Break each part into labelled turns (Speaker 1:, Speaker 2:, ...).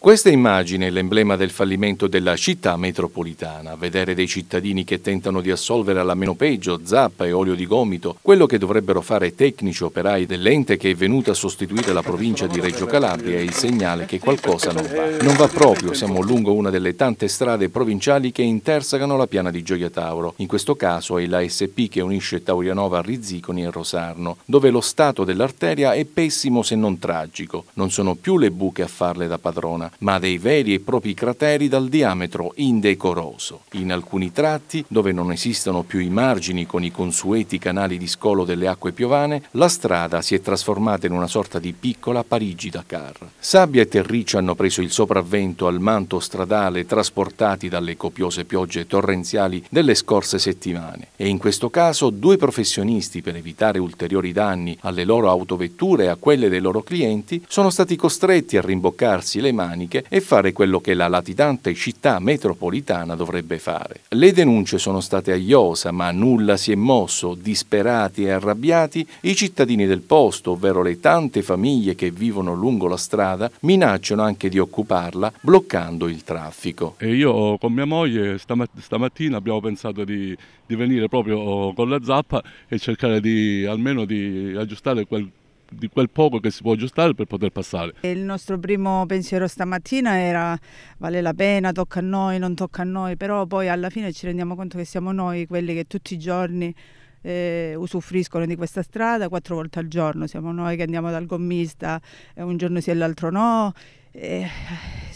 Speaker 1: Questa immagine è l'emblema del fallimento della città metropolitana, vedere dei cittadini che tentano di assolvere alla meno peggio zappa e olio di gomito, quello che dovrebbero fare tecnici operai dell'ente che è venuta a sostituire la provincia di Reggio Calabria è il segnale che qualcosa non
Speaker 2: va. Non va
Speaker 1: proprio, siamo lungo una delle tante strade provinciali che intersecano la piana di Gioia Tauro. In questo caso è la SP che unisce Taurianova a Rizziconi e Rosarno, dove lo stato dell'arteria è pessimo se non tragico. Non sono più le buche a farle da padrona, ma dei veri e propri crateri dal diametro indecoroso. In alcuni tratti, dove non esistono più i margini con i consueti canali di scolo delle acque piovane, la strada si è trasformata in una sorta di piccola Parigi-Dakar. Sabbia e terriccio hanno preso il sopravvento al manto stradale trasportati dalle copiose piogge torrenziali delle scorse settimane e in questo caso due professionisti per evitare ulteriori danni alle loro autovetture e a quelle dei loro clienti sono stati costretti a rimboccarsi le mani organiche e fare quello che la latitante città metropolitana dovrebbe fare. Le denunce sono state a iosa, ma nulla si è mosso. Disperati e arrabbiati, i cittadini del posto, ovvero le tante famiglie che vivono lungo la strada, minacciano anche di occuparla, bloccando il traffico. E io con mia moglie stamat stamattina abbiamo pensato di, di venire proprio con la zappa e cercare di almeno di aggiustare quel di quel poco che si può aggiustare per poter passare.
Speaker 2: Il nostro primo pensiero stamattina era vale la pena, tocca a noi, non tocca a noi, però poi alla fine ci rendiamo conto che siamo noi quelli che tutti i giorni eh, usufruiscono di questa strada quattro volte al giorno, siamo noi che andiamo dal gommista, eh, un giorno sì e l'altro no. Eh,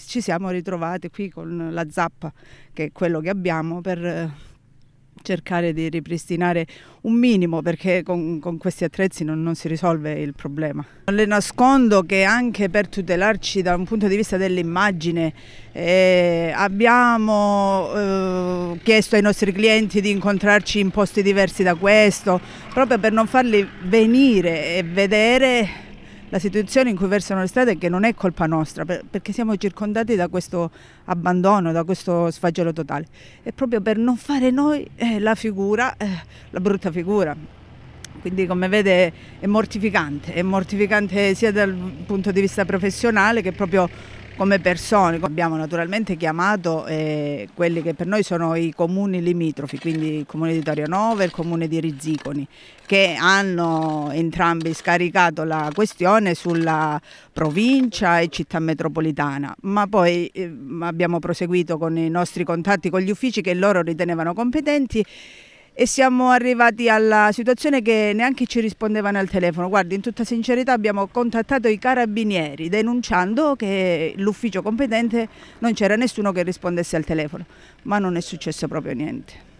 Speaker 2: ci siamo ritrovati qui con la zappa, che è quello che abbiamo per cercare di ripristinare un minimo perché con, con questi attrezzi non, non, si risolve il problema. Non le nascondo che anche per tutelarci da un punto di vista dell'immagine eh, abbiamo eh, chiesto ai nostri clienti di incontrarci in posti diversi da questo, proprio per non farli venire e vedere la situazione in cui versano le strade che non è colpa nostra, per, perché siamo circondati da questo abbandono, da questo sfagelo totale. E proprio per non fare noi eh, la figura, eh, la brutta figura. Quindi come vede è mortificante, è mortificante sia dal punto di vista professionale che proprio come persone. Abbiamo naturalmente chiamato eh, quelli che per noi sono i comuni limitrofi, quindi il comune di Torionova e il comune di Rizziconi, che hanno entrambi scaricato la questione sulla provincia e città metropolitana, ma poi eh, abbiamo proseguito con i nostri contatti con gli uffici che loro ritenevano competenti e siamo arrivati alla situazione che neanche ci rispondevano al telefono. Guardi, in tutta sincerità abbiamo contattato i carabinieri denunciando che l'ufficio competente non c'era nessuno che rispondesse al telefono, ma non è successo proprio niente.